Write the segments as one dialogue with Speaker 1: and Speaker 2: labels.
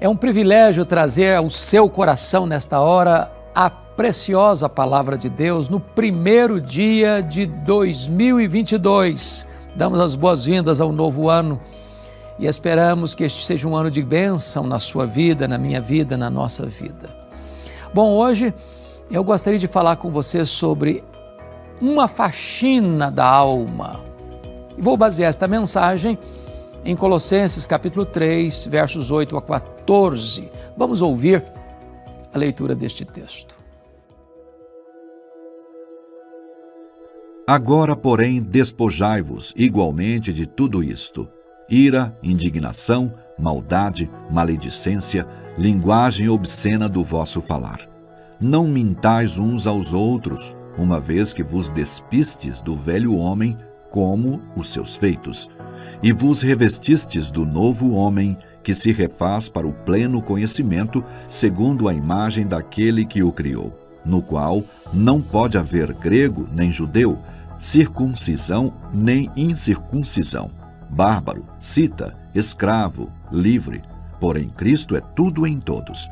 Speaker 1: É um privilégio trazer ao seu coração nesta hora a preciosa palavra de Deus no primeiro dia de 2022. Damos as boas-vindas ao novo ano e esperamos que este seja um ano de bênção na sua vida, na minha vida, na nossa vida. Bom, hoje eu gostaria de falar com você sobre uma faxina da alma. Vou basear esta mensagem em Colossenses capítulo 3, versos 8 a 14. Vamos ouvir a leitura deste texto.
Speaker 2: Agora, porém, despojai-vos igualmente de tudo isto: ira, indignação, maldade, maledicência, linguagem obscena do vosso falar. Não mintais uns aos outros, uma vez que vos despistes do velho homem, como os seus feitos e vos revestistes do novo homem, que se refaz para o pleno conhecimento, segundo a imagem daquele que o criou, no qual não pode haver grego nem judeu, circuncisão nem incircuncisão, bárbaro, cita, escravo, livre, porém Cristo é tudo em todos.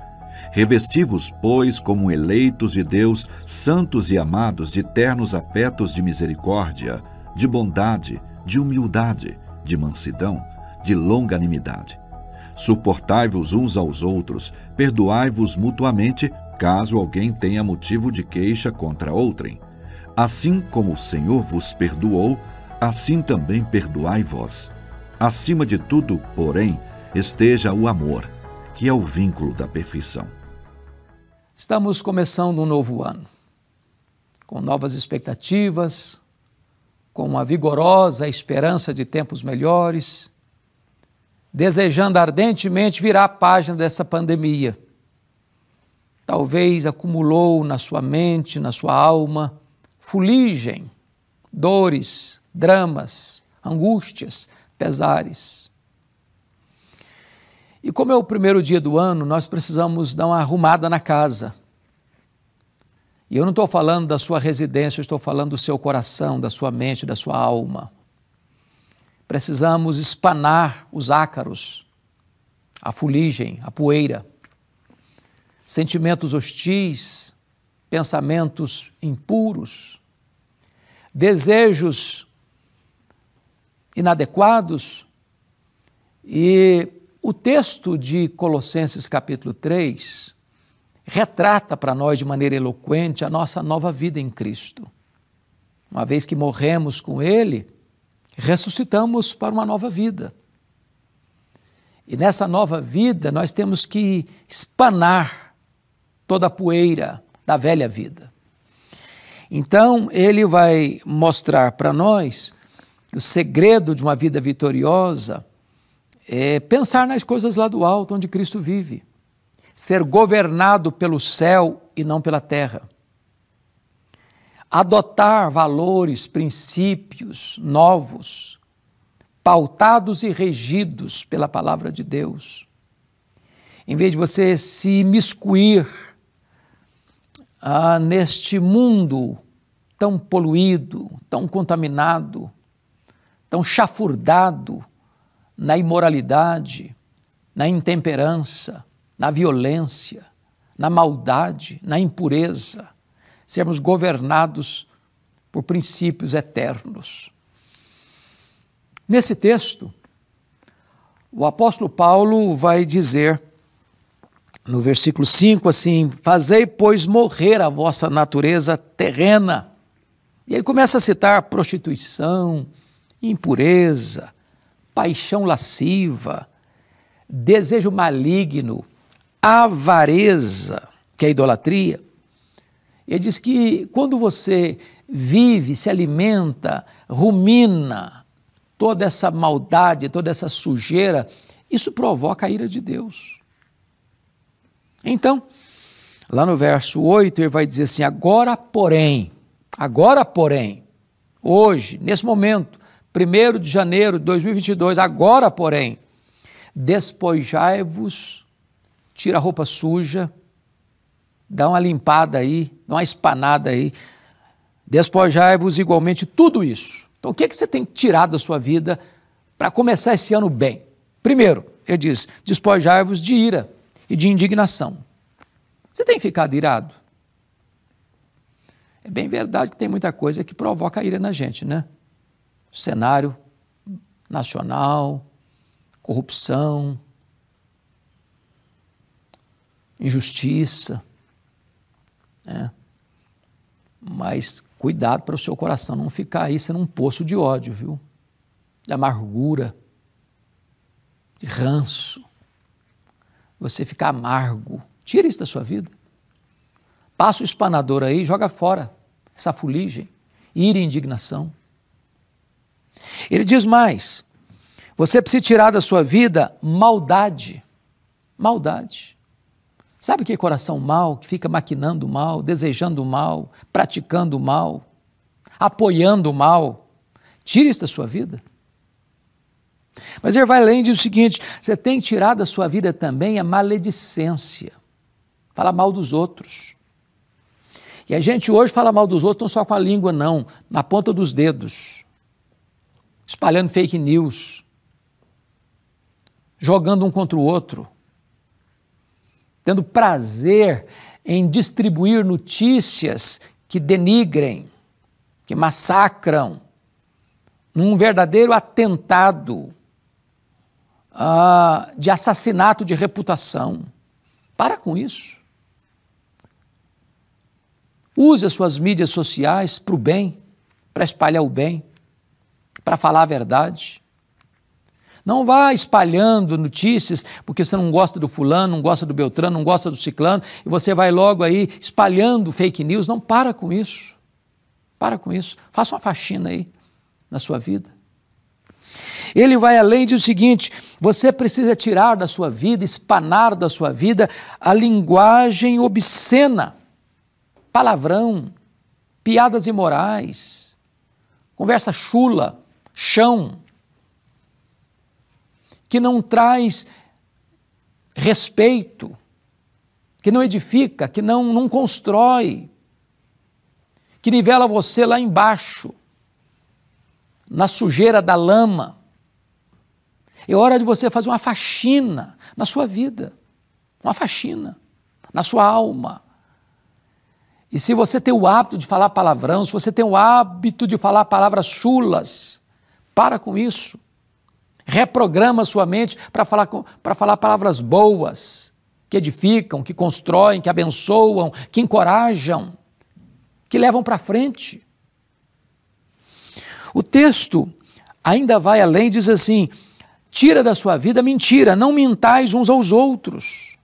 Speaker 2: Revesti-vos, pois, como eleitos de Deus, santos e amados, de ternos afetos de misericórdia, de bondade, de humildade, de mansidão, de longanimidade. Suportai-vos uns aos outros, perdoai-vos mutuamente, caso alguém tenha motivo de queixa contra outrem. Assim como o Senhor vos perdoou, assim também perdoai vós. Acima de tudo, porém, esteja o amor, que é o vínculo da perfeição.
Speaker 1: Estamos começando um novo ano, com novas expectativas, com a vigorosa esperança de tempos melhores, desejando ardentemente virar a página dessa pandemia. Talvez acumulou na sua mente, na sua alma, fuligem, dores, dramas, angústias, pesares. E como é o primeiro dia do ano, nós precisamos dar uma arrumada na casa. E eu não estou falando da sua residência, eu estou falando do seu coração, da sua mente, da sua alma. Precisamos espanar os ácaros, a fuligem, a poeira, sentimentos hostis, pensamentos impuros, desejos inadequados. E o texto de Colossenses capítulo 3 retrata para nós de maneira eloquente a nossa nova vida em Cristo. Uma vez que morremos com Ele, ressuscitamos para uma nova vida. E nessa nova vida nós temos que espanar toda a poeira da velha vida. Então, ele vai mostrar para nós que o segredo de uma vida vitoriosa é pensar nas coisas lá do alto, onde Cristo vive ser governado pelo céu e não pela terra. Adotar valores, princípios novos, pautados e regidos pela palavra de Deus. Em vez de você se miscuir ah, neste mundo tão poluído, tão contaminado, tão chafurdado na imoralidade, na intemperança, na violência, na maldade, na impureza, sermos governados por princípios eternos. Nesse texto, o apóstolo Paulo vai dizer no versículo 5 assim: Fazei, pois, morrer a vossa natureza terrena. E ele começa a citar prostituição, impureza, paixão lasciva, desejo maligno, avareza, que é idolatria. Ele diz que quando você vive, se alimenta, rumina toda essa maldade, toda essa sujeira, isso provoca a ira de Deus. Então, lá no verso 8, ele vai dizer assim: agora, porém, agora, porém, hoje, nesse momento, 1 de janeiro de 2022, agora, porém, despojai-vos tira a roupa suja, dá uma limpada aí, dá uma espanada aí. Despojai-vos igualmente tudo isso. Então, o que, é que você tem que tirar da sua vida para começar esse ano bem? Primeiro, ele diz: despojai-vos de ira e de indignação. Você tem ficado irado? É bem verdade que tem muita coisa que provoca ira na gente, né? O cenário nacional, corrupção, injustiça. Né? Mas cuidado para o seu coração não ficar aí sendo um poço de ódio, viu? De amargura, de ranço. Você ficar amargo. Tira isso da sua vida. Passa o espanador aí, joga fora essa fuligem, ira e indignação. Ele diz mais: você precisa tirar da sua vida maldade. Maldade. Sabe que é coração mal que fica maquinando o mal, desejando o mal, praticando o mal, apoiando o mal? Tire isso da sua vida. Mas e diz o seguinte: você tem que tirar da sua vida também a maledicência, falar mal dos outros. E a gente hoje fala mal dos outros não só com a língua, não, na ponta dos dedos, espalhando fake news, jogando um contra o outro tendo prazer em distribuir notícias que denigrem, que massacram, num verdadeiro atentado ah, de assassinato de reputação. Para com isso. Use as suas mídias sociais para o bem, para espalhar o bem, para falar a verdade. Não vá espalhando notícias porque você não gosta do fulano, não gosta do Beltrano, não gosta do ciclano, e você vai logo aí espalhando fake news. Não para com isso. Para com isso. Faça uma faxina aí na sua vida. Ele vai além de o seguinte: você precisa tirar da sua vida, espanar da sua vida a linguagem obscena, palavrão, piadas imorais, conversa chula, chão, que não traz respeito, que não edifica, que não, não constrói, que nivela você lá embaixo, na sujeira da lama. É hora de você fazer uma faxina na sua vida, uma faxina na sua alma. E se você tem o hábito de falar palavrão, se você tem o hábito de falar palavras chulas, para com isso. Reprograma sua mente para falar, com, falar palavras boas, que edificam, que constroem, que abençoam, que encorajam, que levam para frente. O texto ainda vai além, diz assim: tira da sua vida mentira, não mintais uns aos outros.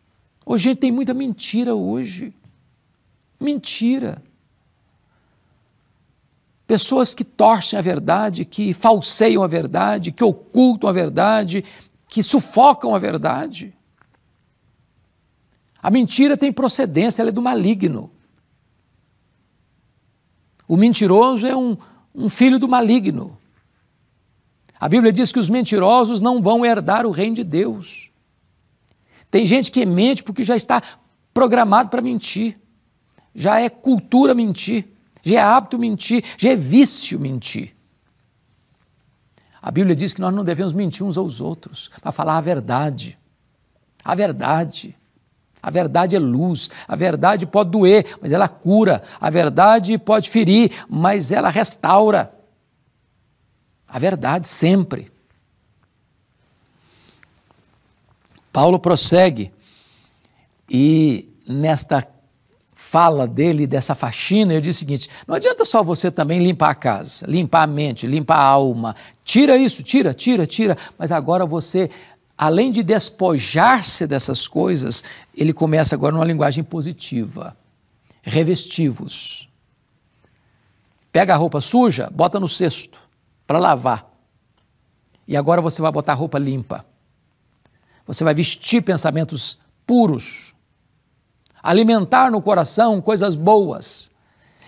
Speaker 1: Hoje a gente, tem muita mentira hoje. Mentira. Pessoas que torcem a verdade, que falseiam a verdade, que ocultam a verdade, que sufocam a verdade. A mentira tem procedência, ela é do maligno. O mentiroso é um, um filho do maligno. A Bíblia diz que os mentirosos não vão herdar o reino de Deus. Tem gente que mente porque já está programado para mentir. Já é cultura mentir. Já é hábito mentir, já é vício mentir. A Bíblia diz que nós não devemos mentir uns aos outros, para falar a verdade. A verdade. A verdade é luz, a verdade pode doer, mas ela cura, a verdade pode ferir, mas ela restaura. A verdade sempre. Paulo prossegue e nesta fala dele, dessa faxina, eu disse o seguinte: não adianta só você também limpar a casa, limpar a mente, limpar a alma. Tira isso, tira, tira, tira. Mas agora você, além de despojar-se dessas coisas, ele começa agora numa linguagem positiva. Revestivos. Pega a roupa suja, bota no cesto para lavar. E agora você vai botar roupa limpa. Você vai vestir pensamentos puros alimentar no coração coisas boas.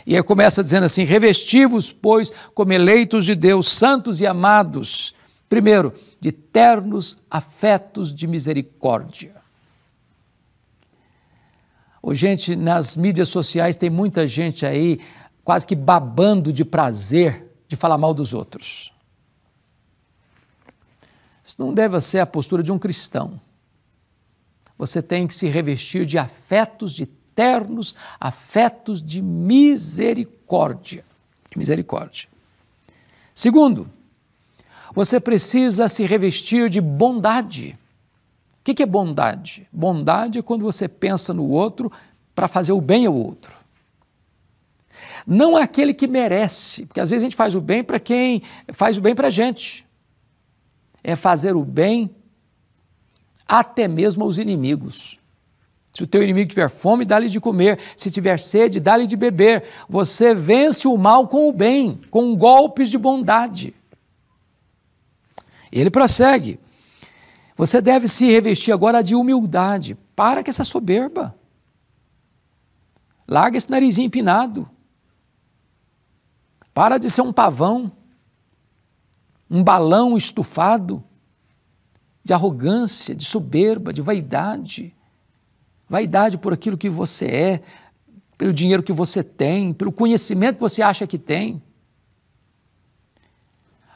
Speaker 1: E aí começa dizendo assim: revestivos, pois, como eleitos de Deus, santos e amados, primeiro, de ternos afetos de misericórdia. Oh, gente, nas mídias sociais tem muita gente aí quase que babando de prazer de falar mal dos outros. Isso não deve ser a postura de um cristão. Você tem que se revestir de afetos de ternos, afetos de misericórdia. De misericórdia. Segundo, você precisa se revestir de bondade. O que é bondade? Bondade é quando você pensa no outro para fazer o bem ao outro. Não é aquele que merece, porque às vezes a gente faz o bem para quem faz o bem para a gente. É fazer o bem até mesmo aos inimigos. Se o teu inimigo tiver fome, dá-lhe de comer. Se tiver sede, dá-lhe de beber. Você vence o mal com o bem, com golpes de bondade. Ele prossegue. Você deve se revestir agora de humildade. Para com essa soberba. Larga esse narizinho empinado. Para de ser um pavão, um balão estufado de arrogância, de soberba, de vaidade. Vaidade por aquilo que você é, pelo dinheiro que você tem, pelo conhecimento que você acha que tem.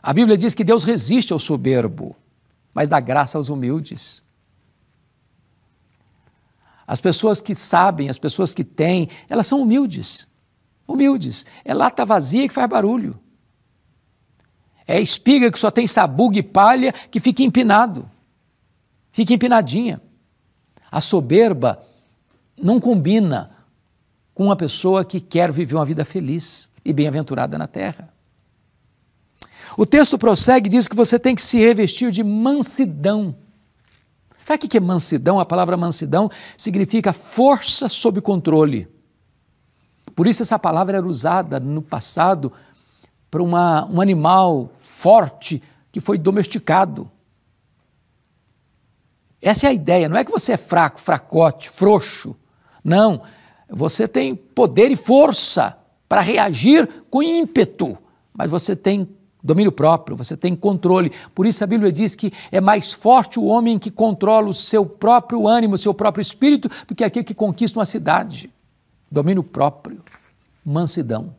Speaker 1: A Bíblia diz que Deus resiste ao soberbo, mas dá graça aos humildes. As pessoas que sabem, as pessoas que têm, elas são humildes. Humildes. É lata vazia que faz barulho. É espiga que só tem sabugo e palha que fica empinado fica empinadinha. A soberba não combina com uma pessoa que quer viver uma vida feliz e bem-aventurada na terra. O texto prossegue e diz que você tem que se revestir de mansidão. Sabe o que é mansidão? A palavra mansidão significa força sob controle. Por isso, essa palavra era usada no passado para uma, um animal forte que foi domesticado. Essa é a ideia. Não é que você é fraco, fracote, frouxo. Não. Você tem poder e força para reagir com ímpeto, mas você tem domínio próprio, você tem controle. Por isso a Bíblia diz que é mais forte o homem que controla o seu próprio ânimo, o seu próprio espírito, do que aquele que conquista uma cidade. Domínio próprio, mansidão.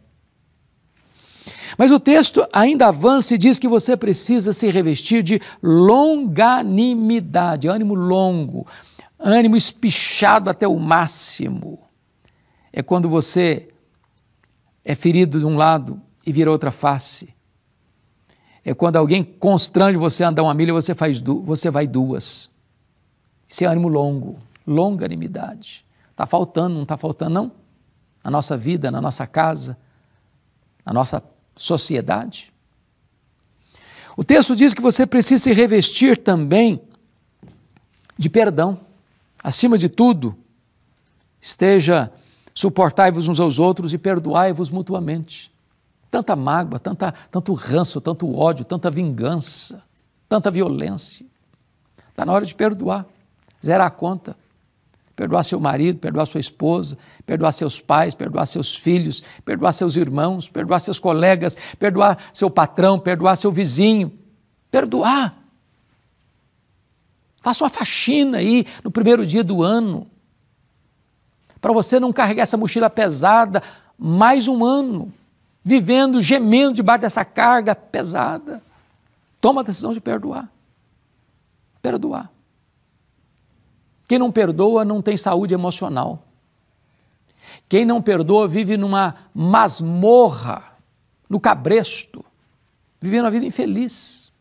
Speaker 1: Mas o texto ainda avança e diz que você precisa se revestir de longanimidade, ânimo longo, ânimo espichado até o máximo. É quando você é ferido de um lado e vira outra face. É quando alguém constrange você a andar uma milha, você, faz você vai duas. Isso é ânimo longo, longanimidade. Está faltando, não está faltando, não? Na nossa vida, na nossa casa, na nossa sociedade? O texto diz que você precisa se revestir também de perdão. Acima de tudo, esteja suportai-vos uns aos outros e perdoai-vos mutuamente. Tanta mágoa, tanta, tanto ranço, tanto ódio, tanta vingança, tanta violência. Está na hora de perdoar, zerar a conta perdoar seu marido, perdoar sua esposa, perdoar seus pais, perdoar seus filhos, perdoar seus irmãos, perdoar seus colegas, perdoar seu patrão, perdoar seu vizinho. Perdoar. Faça uma faxina aí no primeiro dia do ano. Para você não carregar essa mochila pesada mais um ano, vivendo, gemendo debaixo dessa carga pesada. Toma a decisão de perdoar. Perdoar. Quem não perdoa não tem saúde emocional. Quem não perdoa vive numa masmorra, no cabresto, vivendo a vida infeliz.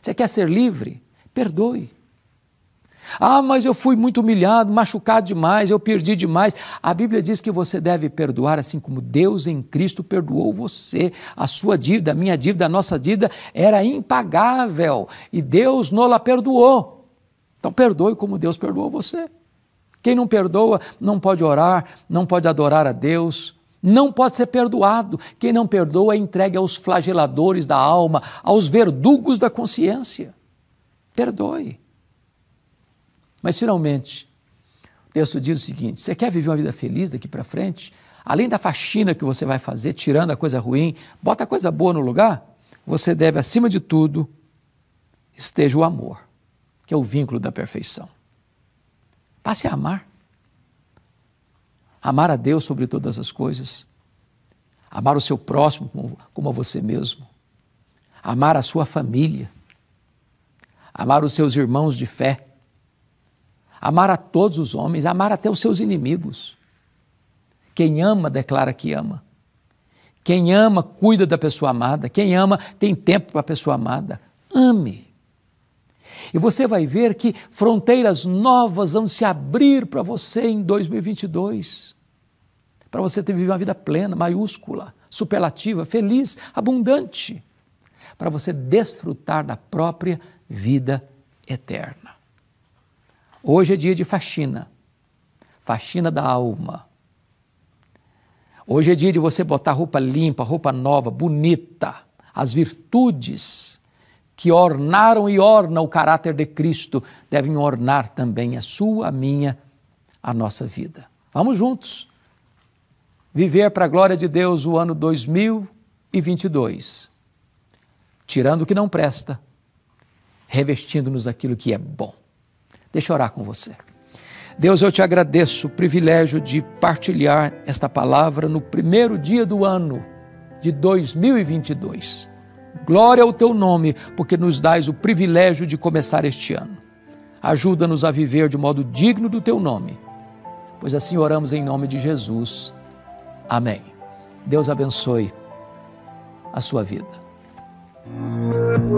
Speaker 1: Você quer ser livre? Perdoe. Ah, mas eu fui muito humilhado, machucado demais, eu perdi demais. A Bíblia diz que você deve perdoar assim como Deus em Cristo perdoou você. A sua dívida, a minha dívida, a nossa dívida era impagável e Deus não la perdoou. Então perdoe como Deus perdoou você. Quem não perdoa não pode orar, não pode adorar a Deus, não pode ser perdoado. Quem não perdoa é entregue aos flageladores da alma, aos verdugos da consciência. Perdoe. Mas finalmente, o texto diz o seguinte: você quer viver uma vida feliz daqui para frente? Além da faxina que você vai fazer, tirando a coisa ruim, bota a coisa boa no lugar, você deve, acima de tudo, esteja o amor que é o vínculo da perfeição. Passe a amar. Amar a Deus sobre todas as coisas. Amar o seu próximo como a você mesmo. Amar a sua família. Amar os seus irmãos de fé. Amar a todos os homens, amar até os seus inimigos. Quem ama declara que ama. Quem ama cuida da pessoa amada. Quem ama tem tempo para a pessoa amada. Ame. E você vai ver que fronteiras novas vão se abrir para você em 2022. Para você ter viver uma vida plena, maiúscula, superlativa, feliz, abundante. Para você desfrutar da própria vida eterna. Hoje é dia de faxina. Faxina da alma. Hoje é dia de você botar roupa limpa, roupa nova, bonita. As virtudes que ornaram e ornam o caráter de Cristo devem ornar também a sua, a minha, a nossa vida. Vamos juntos viver para a glória de Deus o ano 2022, tirando o que não presta, revestindo-nos daquilo que é bom. Deixa eu orar com você. Deus, eu te agradeço o privilégio de partilhar esta palavra no primeiro dia do ano de 2022 Glória ao teu nome, porque nos dás o privilégio de começar este ano. Ajuda-nos a viver de modo digno do teu nome, pois assim oramos em nome de Jesus. Amém. Deus abençoe a sua vida. Música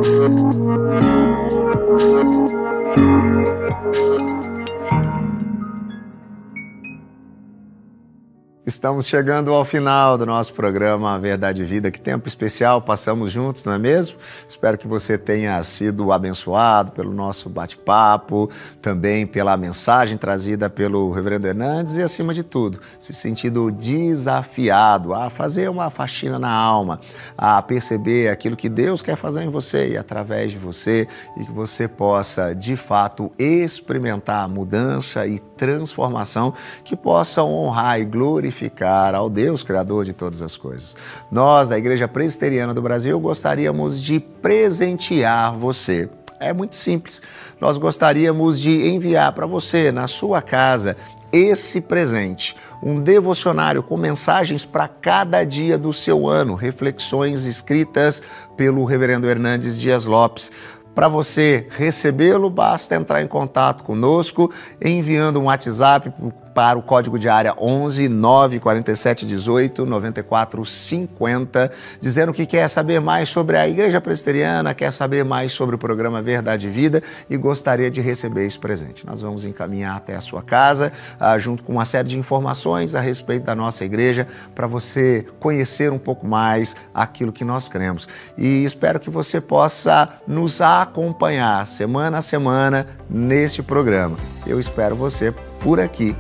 Speaker 3: Estamos chegando ao final do nosso programa Verdade e Vida. Que tempo especial passamos juntos, não é mesmo? Espero que você tenha sido abençoado pelo nosso bate-papo, também pela mensagem trazida pelo Reverendo Hernandes e, acima de tudo, se sentido desafiado a fazer uma faxina na alma, a perceber aquilo que Deus quer fazer em você e através de você e que você possa, de fato, experimentar a mudança e transformação que possam honrar e glorificar glorificar ao Deus Criador de todas as coisas. Nós, da Igreja Presbiteriana do Brasil, gostaríamos de presentear você. É muito simples. Nós gostaríamos de enviar para você, na sua casa, esse presente, um devocionário com mensagens para cada dia do seu ano, reflexões escritas pelo Reverendo Hernandes Dias Lopes. Para você recebê-lo, basta entrar em contato conosco enviando um WhatsApp para o código de área 11 9 47 18 94 50, dizendo que quer saber mais sobre a Igreja Presbiteriana, quer saber mais sobre o programa Verdade e Vida e gostaria de receber esse presente. Nós vamos encaminhar até a sua casa, ah, junto com uma série de informações a respeito da nossa igreja, para você conhecer um pouco mais aquilo que nós cremos. E espero que você possa nos acompanhar semana a semana neste programa. Eu espero você por aqui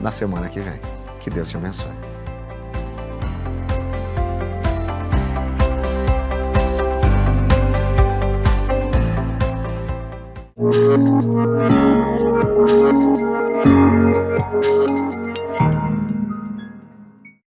Speaker 3: na semana que vem. Que Deus te abençoe. Thank you.